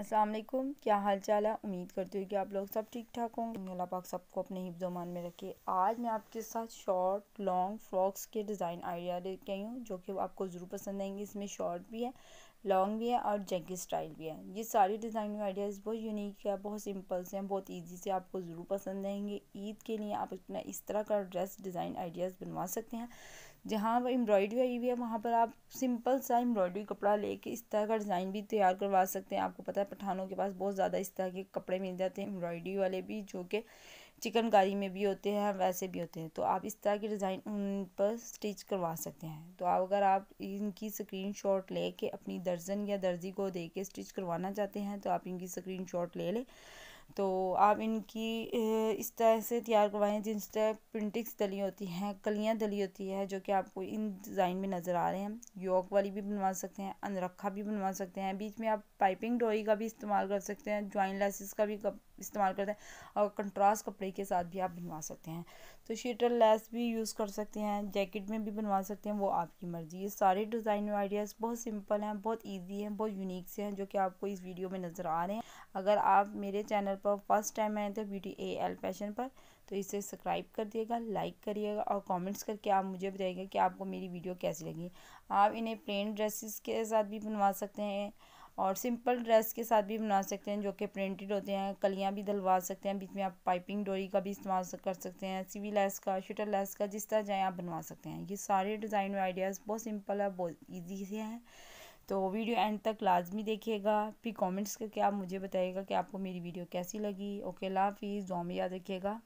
असलम क्या हाल चाल है उम्मीद करती हूँ कि आप लोग सब ठीक ठाक होंगे अल्लाह पाक सबको अपने हिफ्जोमान में रखे आज मैं आपके साथ शॉर्ट लॉन्ग फ्रॉक्स के डिज़ाइन आइडिया लेके आई हूँ जो कि आपको ज़रूर पसंद आएंगे इसमें शॉर्ट भी है लॉन्ग भी है और जैकी स्टाइल भी है ये सारी डिज़ाइनिंग आइडियाज़ बहुत यूनिक है बहुत सिंपल से हैं बहुत इजी से आपको ज़रूर पसंद आएंगे ईद के लिए आप अपना इस तरह का ड्रेस डिज़ाइन आइडियाज़ बनवा सकते हैं जहाँ पर एम्ब्रॉयडरी आई हुई है वहाँ पर आप सिंपल सा एम्ब्रॉयडरी कपड़ा लेके इस तरह का डिज़ाइन भी तैयार करवा सकते हैं आपको पता है पठानों के पास बहुत ज़्यादा इस तरह के कपड़े मिल जाते हैं एम्ब्रॉयडरी वाले भी जो कि चिकनकारी में भी होते हैं वैसे भी होते हैं तो आप इस तरह की डिज़ाइन उन पर स्टिच करवा सकते हैं तो आप अगर आप इनकी स्क्रीन शॉट ले के अपनी दर्जन या दर्जी को दे के स्टिच करवाना चाहते हैं तो आप इनकी स्क्रीन शॉट ले लें तो आप इनकी इस तरह से तैयार करवाएँ जिस तरह प्रिंटिक्स दली होती हैं कलियाँ दली होती है जो कि आपको इन डिज़ाइन में नज़र आ रहे हैं योक वाली भी बनवा सकते हैं अनरखा भी बनवा सकते हैं बीच में आप पाइपिंग डोरी का भी इस्तेमाल कर सकते हैं ज्वाइन लेसिस का भी इस्तेमाल करते हैं और कंट्रास्ट कपड़े के साथ भी आप बनवा सकते हैं तो शीटर लेस भी यूज़ कर सकते हैं जैकेट में भी बनवा सकते हैं वो आपकी मर्ज़ी ये सारे डिज़ाइन आइडियाज़ बहुत सिंपल हैं बहुत ईजी हैं बहुत यूनिक से हैं जो कि आपको इस वीडियो में नज़र आ रहे हैं अगर आप मेरे चैनल पर फर्स्ट टाइम आए थे ब्यूटी ए एल फैशन पर तो इसे सब्सक्राइब कर दिएगा लाइक करिएगा और कमेंट्स करके आप मुझे बताइएगा कि आपको मेरी वीडियो कैसी लगी आप इन्हें प्लेन ड्रेसेस के साथ भी बनवा सकते हैं और सिंपल ड्रेस के साथ भी बना सकते हैं जो कि प्रिंटेड होते हैं कलियाँ भी दलवा सकते हैं बीच में आप पाइपिंग डोरी का भी इस्तेमाल कर सकते हैं सीवी लेस का शटर लेस का जिस तरह जाए आप बनवा सकते हैं ये सारे डिज़ाइन आइडियाज़ बहुत सिंपल है बहुत ईजी से हैं तो वीडियो एंड तक लाजमी देखिएगा फिर कमेंट्स करके आप मुझे बताइएगा कि आपको मेरी वीडियो कैसी लगी ओके ला फीस दुआ में याद रखिएगा